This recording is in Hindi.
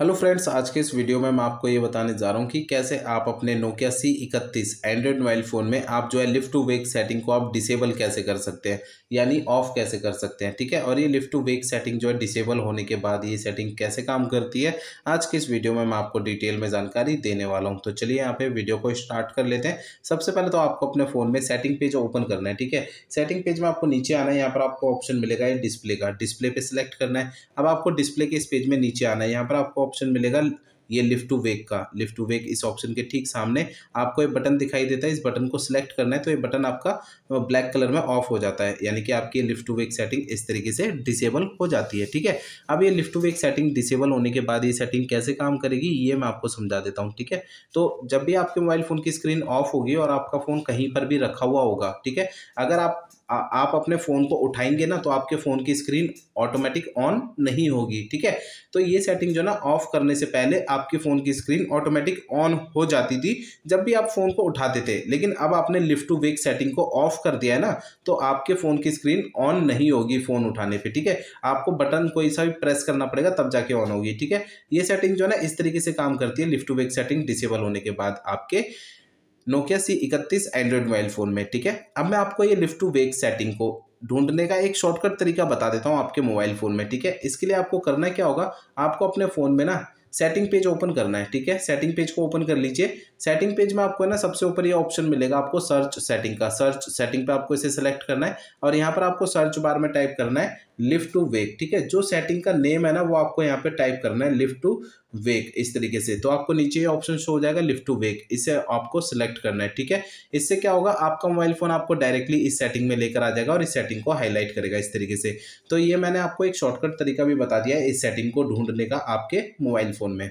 हेलो फ्रेंड्स आज के इस वीडियो में मैं आपको ये बताने जा रहा हूँ कि कैसे आप अपने नोकिया सी इकतीस एंड्रॉयड मोबाइल फ़ोन में आप जो है लिफ्ट टू वेक सेटिंग को आप डिसेबल कैसे कर सकते हैं यानी ऑफ कैसे कर सकते हैं ठीक है और ये लिफ्ट टू वेक सेटिंग जो है डिसेबल होने के बाद ये सेटिंग कैसे काम करती है आज के इस वीडियो में मैं आपको डिटेल में जानकारी देने वाला हूँ तो चलिए यहाँ पे वीडियो को स्टार्ट कर लेते हैं सबसे पहले तो आपको अपने फ़ोन में सेटिंग पेज ओपन करना है ठीक है सेटिंग पेज में आपको नीचे आना है यहाँ पर आपको ऑप्शन मिलेगा ये डिस्प्ले का डिस्प्ले पर सिलेक्ट करना है अब आपको डिस्प्ले के इस पेज में नीचे आना है यहाँ पर आपको ऑप्शन मिलेगा ये लिफ्ट टू वेक का लिफ्ट टू वेक इस ऑप्शन के ठीक सामने आपको एक बटन दिखाई देता है इस बटन को सिलेक्ट करना है तो ये बटन आपका ब्लैक कलर में ऑफ हो जाता है यानी कि आपकी लिफ्ट टू वेक सेटिंग इस तरीके से डिसेबल हो जाती है ठीक है अब ये lift to wake setting disable होने के बाद ये सेटिंग कैसे काम करेगी ये मैं आपको समझा देता हूँ ठीक है तो जब भी आपके मोबाइल फ़ोन की स्क्रीन ऑफ होगी और आपका फ़ोन कहीं पर भी रखा हुआ होगा ठीक है अगर आप आ, आप अपने फ़ोन को उठाएंगे ना तो आपके फ़ोन की स्क्रीन ऑटोमेटिक ऑन नहीं होगी ठीक है तो ये सेटिंग जो ना ऑफ करने से पहले आपके फ़ोन की स्क्रीन ऑटोमेटिक ऑन हो जाती थी जब भी आप फ़ोन को उठाते थे लेकिन अब आपने लिफ्ट टू वेक सेटिंग को ऑफ कर दिया है ना तो आपके फ़ोन की स्क्रीन ऑन नहीं होगी फ़ोन उठाने पर ठीक है आपको बटन कोई सा भी प्रेस करना पड़ेगा तब जाके ऑन होगी ठीक है ये सेटिंग जो है ना इस तरीके से काम करती है lift to wake setting disable होने के बाद आपके नोकिया सी इकतीस एंड्रॉयड मोबाइल फ़ोन में ठीक है अब मैं आपको ये लिफ्ट टू वेक सेटिंग को ढूंढने का एक शॉर्टकट तरीका बता देता हूँ आपके मोबाइल फ़ोन में ठीक है इसके लिए आपको करना क्या होगा आपको अपने फ़ोन में ना सेटिंग पेज ओपन करना है ठीक है सेटिंग पेज को ओपन कर लीजिए सेटिंग पेज में आपको है ना सबसे ऊपर ये ऑप्शन मिलेगा आपको सर्च सेटिंग का सर्च सेटिंग पे आपको इसे सेलेक्ट करना है और यहाँ पर आपको सर्च बार में टाइप करना है लिफ्ट टू वेक ठीक है जो सेटिंग का नेम है ना वो आपको यहाँ पे टाइप करना है लिफ्ट टू वेक इस तरीके से तो आपको नीचे ये ऑप्शन शो हो जाएगा लिफ्ट टू वेक इसे आपको सिलेक्ट करना है ठीक है इससे क्या होगा आपका मोबाइल फ़ोन आपको डायरेक्टली इस सेटिंग में लेकर आ जाएगा और इस सेटिंग को हाईलाइट करेगा इस तरीके से तो ये मैंने आपको एक शॉर्टकट तरीका भी बता दिया है इस सेटिंग को ढूंढने का आपके मोबाइल फ़ोन में